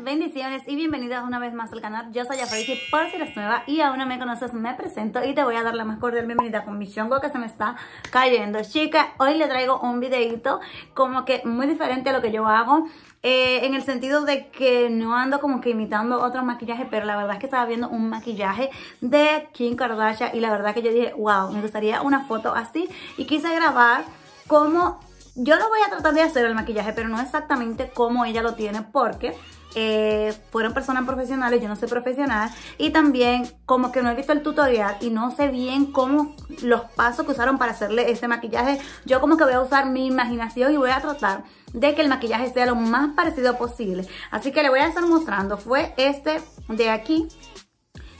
bendiciones y bienvenidas una vez más al canal. Yo soy y por si eres nueva y aún no me conoces, me presento y te voy a dar la más cordial bienvenida con mi chongo que se me está cayendo. chicas, hoy le traigo un videito como que muy diferente a lo que yo hago. Eh, en el sentido de que no ando como que imitando otro maquillaje, pero la verdad es que estaba viendo un maquillaje de Kim Kardashian y la verdad que yo dije, wow, me gustaría una foto así y quise grabar cómo yo lo voy a tratar de hacer el maquillaje, pero no exactamente como ella lo tiene porque eh, fueron personas profesionales, yo no soy profesional y también como que no he visto el tutorial y no sé bien cómo los pasos que usaron para hacerle este maquillaje, yo como que voy a usar mi imaginación y voy a tratar de que el maquillaje sea lo más parecido posible, así que le voy a estar mostrando, fue este de aquí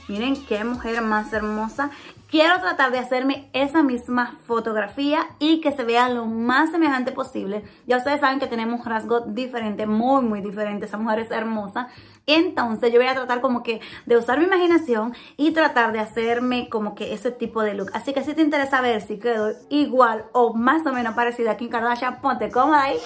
Miren qué mujer más hermosa Quiero tratar de hacerme esa misma fotografía y que se vea lo más semejante posible. Ya ustedes saben que tenemos rasgos diferentes muy, muy diferentes Esa mujer es hermosa. Entonces yo voy a tratar como que de usar mi imaginación y tratar de hacerme como que ese tipo de look. Así que si te interesa ver si quedo igual o más o menos parecida aquí en Kardashian, ponte cómoda ahí.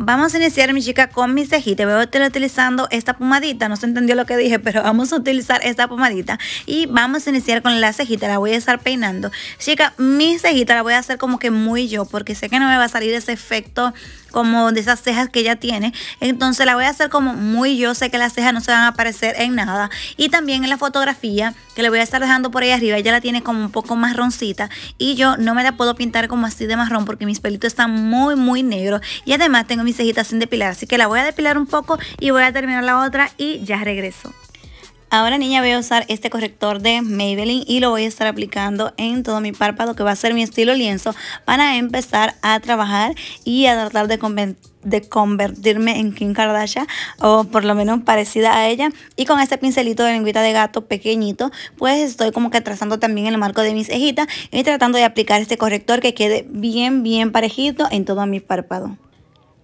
Vamos a iniciar, mi chica, con mi cejita. Voy a estar utilizando esta pomadita. No se entendió lo que dije, pero vamos a utilizar esta pomadita. Y vamos a iniciar con la cejita. La voy a estar peinando. Chica, mi cejita la voy a hacer como que muy yo, porque sé que no me va a salir ese efecto como de esas cejas que ella tiene. Entonces la voy a hacer como muy yo. Sé que las cejas no se van a aparecer en nada. Y también en la fotografía, que le voy a estar dejando por ahí arriba, ella la tiene como un poco marroncita. Y yo no me la puedo pintar como así de marrón, porque mis pelitos están muy, muy negros. Y además tengo mis cejitas sin depilar. Así que la voy a depilar un poco y voy a terminar la otra y ya regreso. Ahora niña voy a usar este corrector de Maybelline y lo voy a estar aplicando en todo mi párpado que va a ser mi estilo lienzo para empezar a trabajar y a tratar de, de convertirme en Kim Kardashian o por lo menos parecida a ella y con este pincelito de lengüita de gato pequeñito pues estoy como que trazando también el marco de mis cejitas y tratando de aplicar este corrector que quede bien bien parejito en todo mi párpado.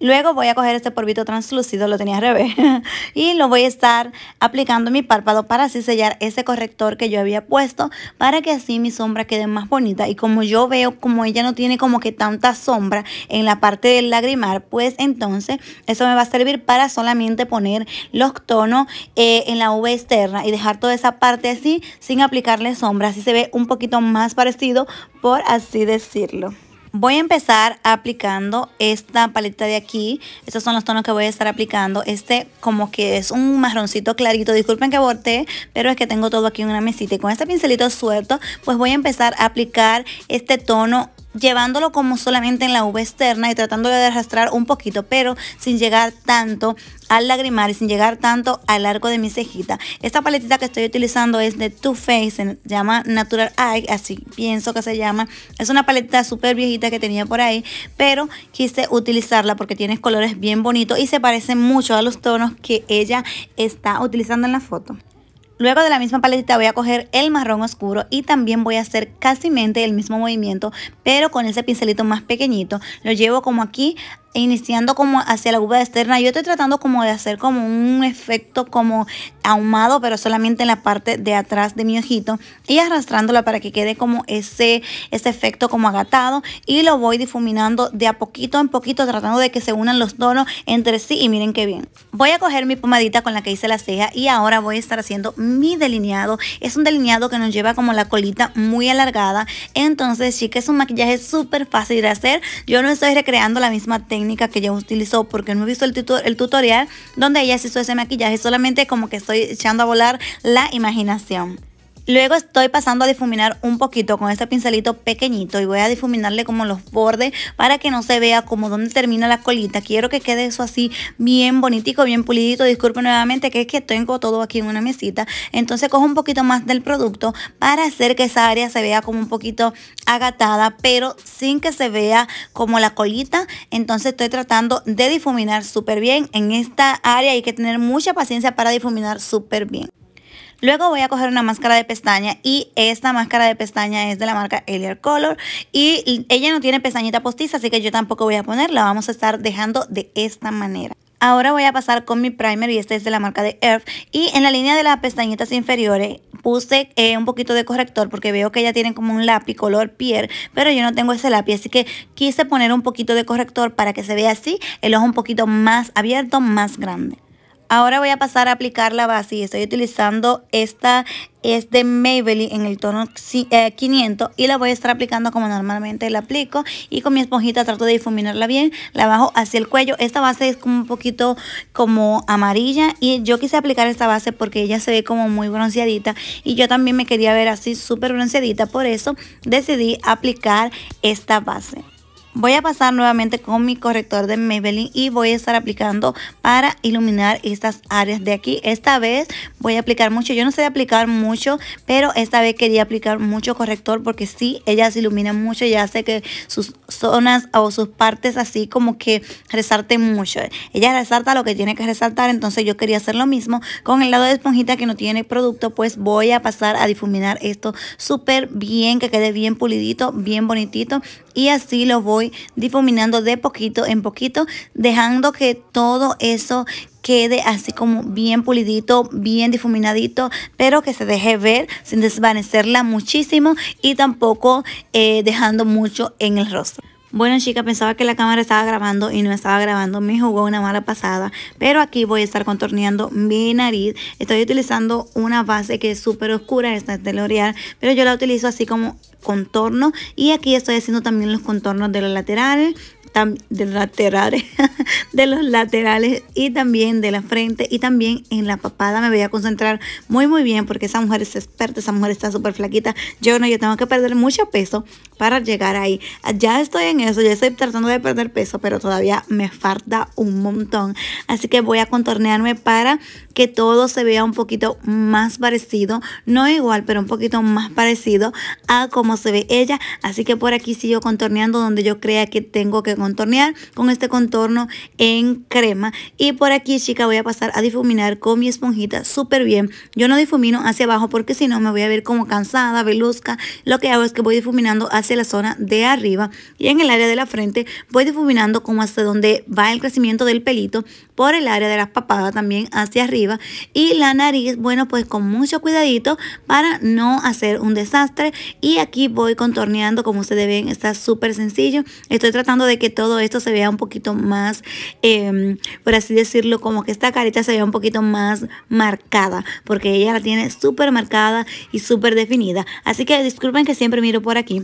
Luego voy a coger este polvito translúcido, lo tenía al revés, y lo voy a estar aplicando en mi párpado para así sellar ese corrector que yo había puesto para que así mi sombra quede más bonita. Y como yo veo como ella no tiene como que tanta sombra en la parte del lagrimar, pues entonces eso me va a servir para solamente poner los tonos eh, en la V externa y dejar toda esa parte así sin aplicarle sombra. Así se ve un poquito más parecido, por así decirlo. Voy a empezar aplicando esta paleta de aquí. Estos son los tonos que voy a estar aplicando. Este como que es un marroncito clarito. Disculpen que borté, pero es que tengo todo aquí en una mesita. Y con este pincelito suelto, pues voy a empezar a aplicar este tono llevándolo como solamente en la V externa y tratándolo de arrastrar un poquito, pero sin llegar tanto al lagrimar y sin llegar tanto al arco de mi cejita. Esta paletita que estoy utilizando es de Too Faced, se llama Natural Eye, así pienso que se llama. Es una paletita súper viejita que tenía por ahí, pero quise utilizarla porque tiene colores bien bonitos y se parecen mucho a los tonos que ella está utilizando en la foto. Luego de la misma paletita voy a coger el marrón oscuro y también voy a hacer casi el mismo movimiento, pero con ese pincelito más pequeñito. Lo llevo como aquí iniciando como hacia la uva externa. Yo estoy tratando como de hacer como un efecto como ahumado, pero solamente en la parte de atrás de mi ojito y arrastrándola para que quede como ese, ese efecto como agatado y lo voy difuminando de a poquito en poquito tratando de que se unan los tonos entre sí y miren qué bien. Voy a coger mi pomadita con la que hice la ceja y ahora voy a estar haciendo mi delineado. Es un delineado que nos lleva como la colita muy alargada. Entonces, sí que es un maquillaje súper fácil de hacer. Yo no estoy recreando la misma técnica que ella utilizó porque no he visto el, el tutorial donde ella se hizo ese maquillaje, solamente como que estoy echando a volar la imaginación. Luego estoy pasando a difuminar un poquito con este pincelito pequeñito y voy a difuminarle como los bordes para que no se vea como dónde termina la colita. Quiero que quede eso así bien bonitico, bien pulidito. Disculpen nuevamente que es que tengo todo aquí en una mesita. Entonces cojo un poquito más del producto para hacer que esa área se vea como un poquito agatada, pero sin que se vea como la colita. Entonces estoy tratando de difuminar súper bien. En esta área hay que tener mucha paciencia para difuminar súper bien. Luego voy a coger una máscara de pestaña y esta máscara de pestaña es de la marca Elier Color y ella no tiene pestañita postiza, así que yo tampoco voy a ponerla, vamos a estar dejando de esta manera. Ahora voy a pasar con mi primer y este es de la marca de Earth y en la línea de las pestañitas inferiores puse eh, un poquito de corrector porque veo que ella tiene como un lápiz color pier pero yo no tengo ese lápiz, así que quise poner un poquito de corrector para que se vea así, el ojo un poquito más abierto, más grande. Ahora voy a pasar a aplicar la base y estoy utilizando esta, es de Maybelline en el tono 500 eh, y la voy a estar aplicando como normalmente la aplico y con mi esponjita trato de difuminarla bien, la bajo hacia el cuello. Esta base es como un poquito como amarilla y yo quise aplicar esta base porque ella se ve como muy bronceadita y yo también me quería ver así súper bronceadita, por eso decidí aplicar esta base. Voy a pasar nuevamente con mi corrector de Maybelline y voy a estar aplicando para iluminar estas áreas de aquí. Esta vez voy a aplicar mucho. Yo no sé aplicar mucho, pero esta vez quería aplicar mucho corrector porque sí, ella se ilumina mucho y hace que sus zonas o sus partes así como que resalten mucho. Ella resalta lo que tiene que resaltar, entonces yo quería hacer lo mismo. Con el lado de esponjita que no tiene producto, pues voy a pasar a difuminar esto súper bien, que quede bien pulidito, bien bonitito y así lo voy difuminando de poquito en poquito, dejando que todo eso quede así como bien pulidito, bien difuminadito, pero que se deje ver sin desvanecerla muchísimo y tampoco eh, dejando mucho en el rostro. Bueno chicas, pensaba que la cámara estaba grabando y no estaba grabando, me jugó una mala pasada, pero aquí voy a estar contorneando mi nariz. Estoy utilizando una base que es súper oscura, esta es de L'Oreal, pero yo la utilizo así como contorno y aquí estoy haciendo también los contornos de la lateral de los laterales, de los laterales y también de la frente y también en la papada me voy a concentrar muy muy bien porque esa mujer es experta, esa mujer está súper flaquita. Yo no, yo tengo que perder mucho peso para llegar ahí. Ya estoy en eso, ya estoy tratando de perder peso, pero todavía me falta un montón. Así que voy a contornearme para que todo se vea un poquito más parecido, no igual, pero un poquito más parecido a cómo se ve ella. Así que por aquí sigo contorneando donde yo crea que tengo que contornear con este contorno en crema. Y por aquí, chica, voy a pasar a difuminar con mi esponjita súper bien. Yo no difumino hacia abajo porque si no me voy a ver como cansada, veluzca. Lo que hago es que voy difuminando hacia la zona de arriba y en el área de la frente voy difuminando como hasta donde va el crecimiento del pelito, por el área de las papadas también hacia arriba y la nariz, bueno, pues con mucho cuidadito para no hacer un desastre. Y aquí voy contorneando, como ustedes ven, está súper sencillo. Estoy tratando de que todo esto se vea un poquito más, em, por así decirlo, como que esta carita se vea un poquito más marcada, porque ella la tiene súper marcada y súper definida. Así que disculpen que siempre miro por aquí.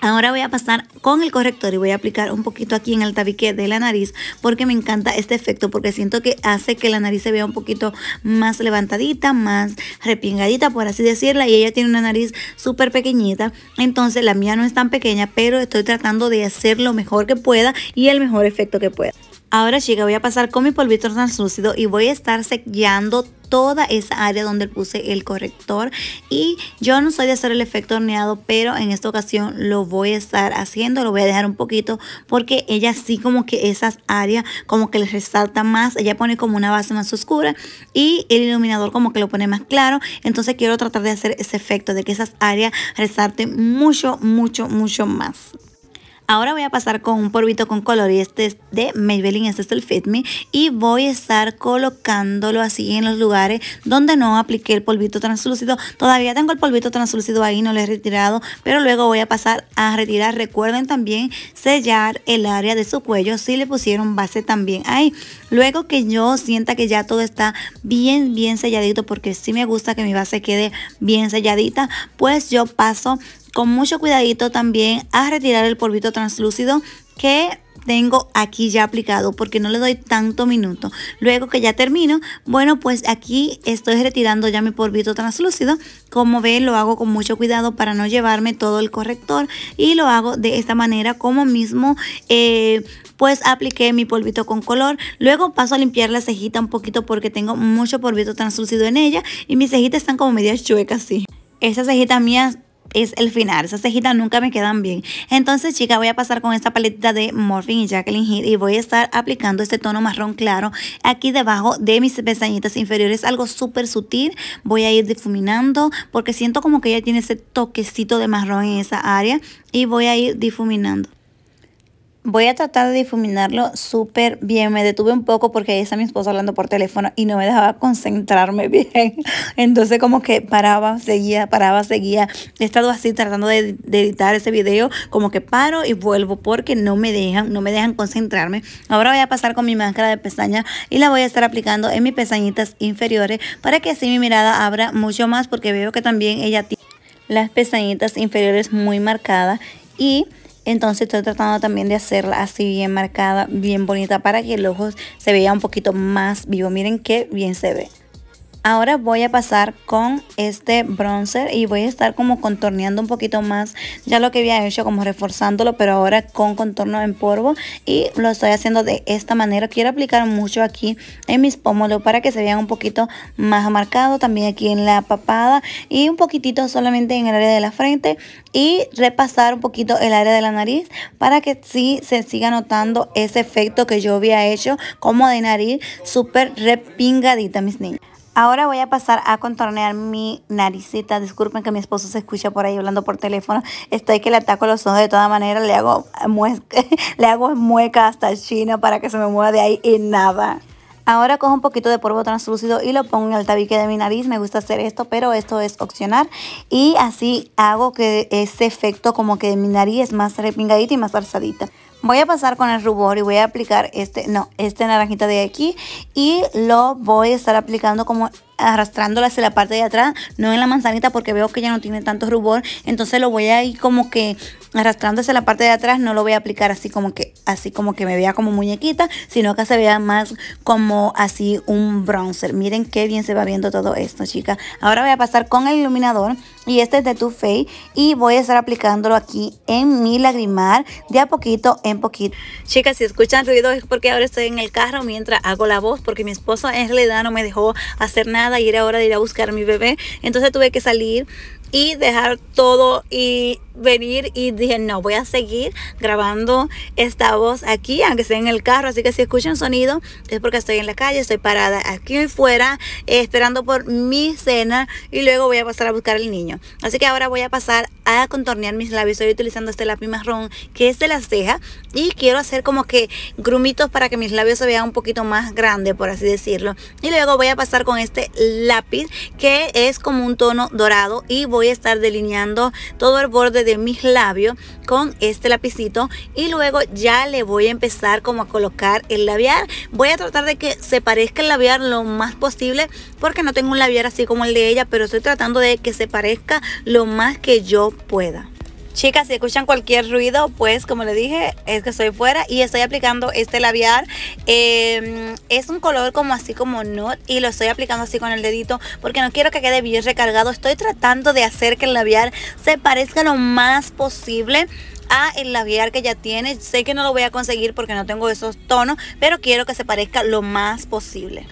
Ahora voy a pasar con el corrector y voy a aplicar un poquito aquí en el tabique de la nariz porque me encanta este efecto porque siento que hace que la nariz se vea un poquito más levantadita, más repingadita por así decirla y ella tiene una nariz súper pequeñita, entonces la mía no es tan pequeña pero estoy tratando de hacer lo mejor que pueda y el mejor efecto que pueda. Ahora chica voy a pasar con mi polvito translúcido y voy a estar sellando toda esa área donde puse el corrector y yo no soy de hacer el efecto horneado pero en esta ocasión lo voy a estar haciendo lo voy a dejar un poquito porque ella sí como que esas áreas como que les resalta más ella pone como una base más oscura y el iluminador como que lo pone más claro entonces quiero tratar de hacer ese efecto de que esas áreas resalten mucho mucho mucho más Ahora voy a pasar con un polvito con color y este es de Maybelline, este es el Fit Me y voy a estar colocándolo así en los lugares donde no apliqué el polvito translúcido. Todavía tengo el polvito translúcido ahí, no lo he retirado, pero luego voy a pasar a retirar. Recuerden también sellar el área de su cuello si le pusieron base también ahí. Luego que yo sienta que ya todo está bien, bien selladito porque si sí me gusta que mi base quede bien selladita, pues yo paso con mucho cuidadito también a retirar el polvito translúcido que tengo aquí ya aplicado porque no le doy tanto minuto. Luego que ya termino, bueno, pues aquí estoy retirando ya mi polvito translúcido. Como ven, lo hago con mucho cuidado para no llevarme todo el corrector y lo hago de esta manera como mismo eh, pues apliqué mi polvito con color. Luego paso a limpiar la cejita un poquito porque tengo mucho polvito translúcido en ella y mis cejitas están como media chuecas, así Esta cejita mía es el final. Esas cejitas nunca me quedan bien. Entonces, chica, voy a pasar con esta paleta de Morfin y Jacqueline Heat y voy a estar aplicando este tono marrón claro aquí debajo de mis pestañitas inferiores. Algo súper sutil. Voy a ir difuminando porque siento como que ya tiene ese toquecito de marrón en esa área y voy a ir difuminando. Voy a tratar de difuminarlo súper bien. Me detuve un poco porque ahí está mi esposo hablando por teléfono y no me dejaba concentrarme bien. Entonces como que paraba, seguía, paraba, seguía. He estado así tratando de, editar ese video, como que paro y vuelvo porque no me dejan, no me dejan concentrarme. Ahora voy a pasar con mi máscara de pestaña y la voy a estar aplicando en mis pestañitas inferiores para que así mi mirada abra mucho más porque veo que también ella tiene las pestañitas inferiores muy marcadas y entonces estoy tratando también de hacerla así bien marcada, bien bonita para que el ojo se vea un poquito más vivo. Miren qué bien se ve. Ahora voy a pasar con este bronzer y voy a estar como contorneando un poquito más. Ya lo que había hecho como reforzándolo, pero ahora con contorno en polvo. Y lo estoy haciendo de esta manera. Quiero aplicar mucho aquí en mis pómulos para que se vean un poquito más marcado. También aquí en la papada y un poquitito solamente en el área de la frente. Y repasar un poquito el área de la nariz para que sí se siga notando ese efecto que yo había hecho como de nariz súper repingadita, mis niñas. Ahora voy a pasar a contornear mi naricita. Disculpen que mi esposo se escucha por ahí hablando por teléfono. Estoy que le ataco los ojos de toda manera. Le hago, mueca, le hago mueca hasta China para que se me mueva de ahí y nada. Ahora cojo un poquito de polvo translúcido y lo pongo en el tabique de mi nariz. Me gusta hacer esto, pero esto es opcional. Y así hago que ese efecto como que mi nariz es más repingadita y más alzadita. Voy a pasar con el rubor y voy a aplicar este, no, este naranjita de aquí y lo voy a estar aplicando como arrastrándola hacia la parte de atrás, no en la manzanita porque veo que ya no tiene tanto rubor, entonces lo voy a ir como que arrastrándose hacia la parte de atrás, no lo voy a aplicar así como que así como que me vea como muñequita, sino que se vea más como así un bronzer. Miren qué bien se va viendo todo esto, chicas. Ahora voy a pasar con el iluminador y este es de Too Faced y voy a estar aplicándolo aquí en mi lagrimar de a poquito en poquito. Chicas, si escuchan ruido es porque ahora estoy en el carro mientras hago la voz porque mi esposo en realidad no me dejó hacer nada y era hora de ir a buscar a mi bebé. Entonces tuve que salir y dejar todo y venir y dije, no, voy a seguir grabando esta voz aquí, aunque sea en el carro, así que si escuchan sonido es porque estoy en la calle, estoy parada aquí fuera eh, esperando por mi cena y luego voy a pasar a buscar al niño. Así que ahora voy a pasar a contornear mis labios, estoy utilizando este lápiz marrón que es de la ceja y quiero hacer como que grumitos para que mis labios se vean un poquito más grandes, por así decirlo. Y luego voy a pasar con este lápiz que es como un tono dorado y voy estar delineando todo el borde de mis labios con este lapicito y luego ya le voy a empezar como a colocar el labial. Voy a tratar de que se parezca el labial lo más posible porque no tengo un labial así como el de ella, pero estoy tratando de que se parezca lo más que yo pueda. Chicas, si escuchan cualquier ruido, pues como le dije, es que estoy fuera y estoy aplicando este labial. Em, es un color como así como nude y lo estoy aplicando así con el dedito porque no quiero que quede bien recargado. Estoy tratando de hacer que el labial se parezca lo más posible a el labial que ya tiene. Sé que no lo voy a conseguir porque no tengo esos tonos, pero quiero que se parezca lo más posible.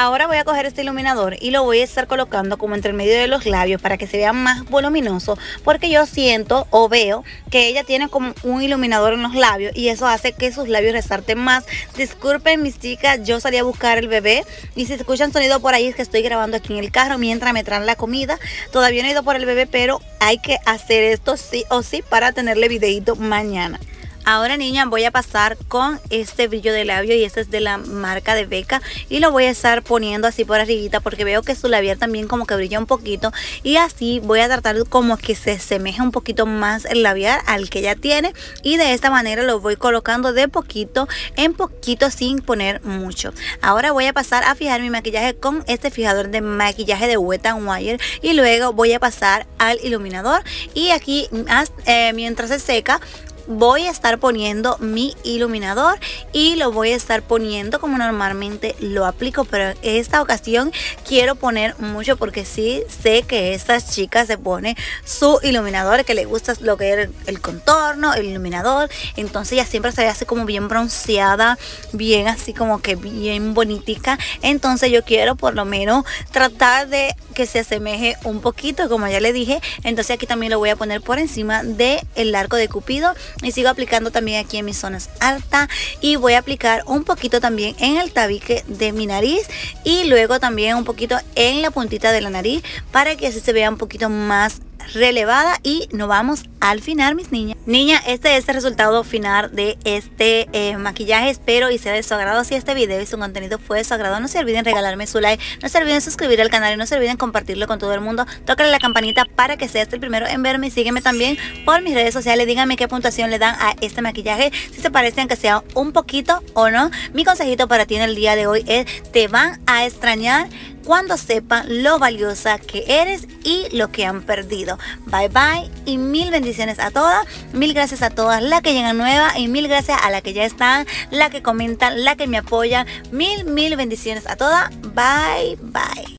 Ahora voy a coger este iluminador y lo voy a estar colocando como entre el medio de los labios para que se vea más voluminoso porque yo siento o veo que ella tiene como un iluminador en los labios y eso hace que sus labios resalten más. Disculpen mis chicas, yo salí a buscar el bebé y si escuchan sonido por ahí es que estoy grabando aquí en el carro mientras me traen la comida. Todavía no he ido por el bebé, pero hay que hacer esto sí o sí para tenerle videito mañana. Ahora niña voy a pasar con este brillo de labio y este es de la marca de Beca y lo voy a estar poniendo así por arribita porque veo que su labial también como que brilla un poquito y así voy a tratar como que se semeje un poquito más el labial al que ya tiene y de esta manera lo voy colocando de poquito en poquito sin poner mucho. Ahora voy a pasar a fijar mi maquillaje con este fijador de maquillaje de Wet n Wire y luego voy a pasar al iluminador y aquí mm, eh, mientras se seca voy a estar poniendo mi iluminador y lo voy a estar poniendo como normalmente lo aplico, pero en esta ocasión quiero poner mucho porque sí sé que estas chicas se pone su iluminador, que le gusta lo que es el contorno, el iluminador, entonces ya siempre se ve así como bien bronceada, bien así como que bien bonitica, entonces yo quiero por lo menos tratar de que se asemeje un poquito, como ya le dije, entonces aquí también lo voy a poner por encima del el arco de cupido y sigo aplicando también aquí en mis zonas alta y voy a aplicar un poquito también en el tabique de mi nariz y luego también un poquito en la puntita de la nariz para que así se vea un poquito más relevada y nos vamos al final, mis niñas. Niña, este es el resultado final de este eh, maquillaje. Espero y sea de su agrado. Si este video y su contenido fue de su agrado, no se olviden regalarme su like, no se olviden suscribir al canal y no se olviden compartirlo con todo el mundo. Tócale la campanita para que seas este el primero en verme sígueme también por mis redes sociales. Díganme qué puntuación le dan a este maquillaje, si se parecen que sea un poquito o no. Mi consejito para ti en el día de hoy es, te van a extrañar cuando sepan lo valiosa que eres y lo que han perdido. Bye bye y mil bendiciones a todas. Mil gracias a todas las que llegan nueva y mil gracias a las que ya están, la que comentan, la que me apoyan. Mil, mil bendiciones a todas. Bye bye.